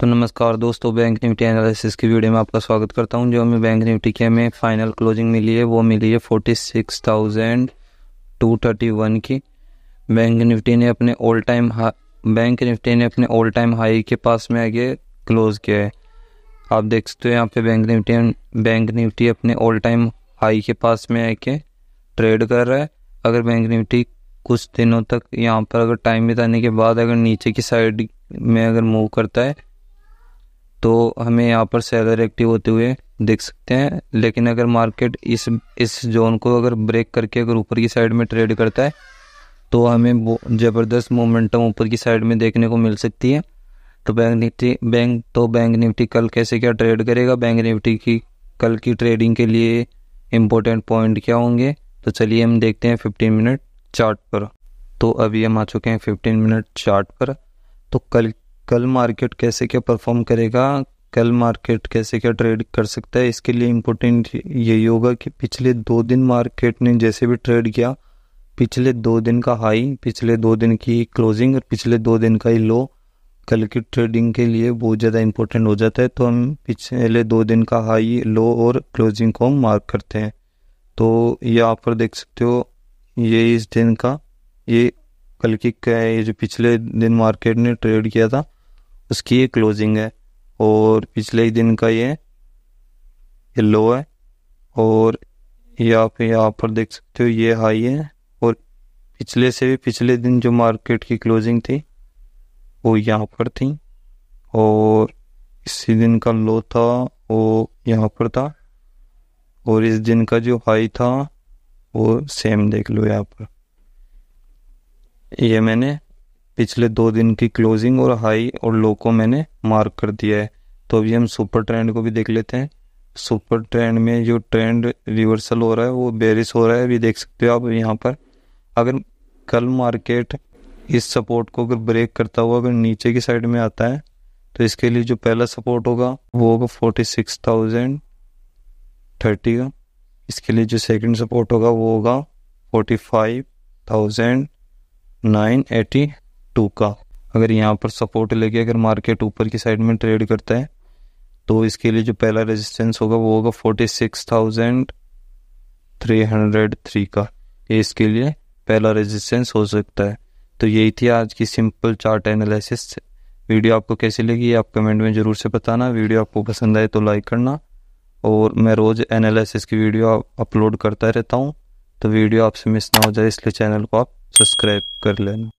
तो नमस्कार दोस्तों बैंक निफ्टी एनालिसिस की वीडियो में आपका स्वागत करता हूं जो हमें बैंक निफ्टी के हमें फाइनल क्लोजिंग मिली है वो मिली है forty six thousand two thirty one की बैंक निफ्टी ने अपने ऑल टाइम बैंक निफ्टी ने अपने ऑल टाइम हाई के पास में आगे क्लोज किया है आप देख सकते हो यहाँ पे बैंक निफ्टी बैंक निफ्टी अपने ऑल टाइम हाई के पास में आके ट्रेड कर रहा है अगर बैंक निफ्टी कुछ दिनों तक यहाँ पर अगर टाइम बिताने के बाद अगर नीचे की साइड में अगर मूव करता है तो हमें यहाँ पर सेलर एक्टिव होते हुए देख सकते हैं लेकिन अगर मार्केट इस इस जोन को अगर ब्रेक करके अगर ऊपर की साइड में ट्रेड करता है तो हमें ज़बरदस्त मोमेंटम ऊपर की साइड में देखने को मिल सकती है तो बैंक निफ्टी बैंक तो बैंक निफ्टी कल कैसे क्या ट्रेड करेगा बैंक निफ्टी की कल की ट्रेडिंग के लिए इम्पोर्टेंट पॉइंट क्या होंगे तो चलिए हम देखते हैं फिफ्टीन मिनट चार्ट पर तो अभी हम आ चुके हैं फिफ्टीन मिनट चार्ट पर तो कल कल मार्केट कैसे क्या परफॉर्म करेगा कल मार्केट कैसे क्या ट्रेड कर सकता है इसके लिए इम्पोर्टेंट यही होगा कि पिछले दो दिन मार्केट ने जैसे भी ट्रेड किया पिछले दो दिन का हाई पिछले दो दिन की क्लोजिंग और पिछले दो दिन का ही लो कल की ट्रेडिंग के लिए बहुत ज़्यादा इम्पोर्टेंट हो जाता है तो हम पिछले दो दिन का हाई लो और क्लोजिंग को हम मार्क करते हैं तो ये आप पर देख सकते हो ये इस दिन का ये कल की क्या ये जो पिछले दिन मार्केट ने ट्रेड किया था उसकी ये क्लोजिंग है और पिछले ही दिन का ये लो है और ये आप यहाँ पर देख सकते हो ये हाई है और पिछले से भी पिछले दिन जो मार्केट की क्लोजिंग थी वो यहाँ पर थी और इसी दिन का लो था वो यहाँ पर था और इस दिन का जो हाई था वो सेम देख लो यहाँ पर ये मैंने पिछले दो दिन की क्लोजिंग और हाई और लो को मैंने मार्क कर दिया है तो अभी हम सुपर ट्रेंड को भी देख लेते हैं सुपर ट्रेंड में जो ट्रेंड रिवर्सल हो रहा है वो बेरिस हो रहा है अभी देख सकते हो आप यहाँ पर अगर कल मार्केट इस सपोर्ट को अगर ब्रेक करता हुआ अगर नीचे की साइड में आता है तो इसके लिए जो पहला सपोर्ट होगा वो होगा फोर्टी सिक्स थाउजेंड थर्टी का इसके लिए जो सेकंड सपोर्ट होगा वो होगा forty five thousand nine eighty two का अगर यहाँ पर सपोर्ट लेके अगर मार्केट ऊपर की साइड में ट्रेड करता है तो इसके लिए जो पहला रेजिस्टेंस होगा वो होगा forty six thousand three hundred three का ये इसके लिए पहला रेजिस्टेंस हो सकता है तो यही थी आज की सिंपल चार्ट एनालिसिस वीडियो आपको कैसी लगी आप कमेंट में ज़रूर से बताना वीडियो आपको पसंद आए तो लाइक करना और मैं रोज़ एनालिसिस की वीडियो अपलोड करता रहता हूँ तो वीडियो आपसे मिस ना हो जाए इसलिए चैनल को आप सब्सक्राइब कर लेना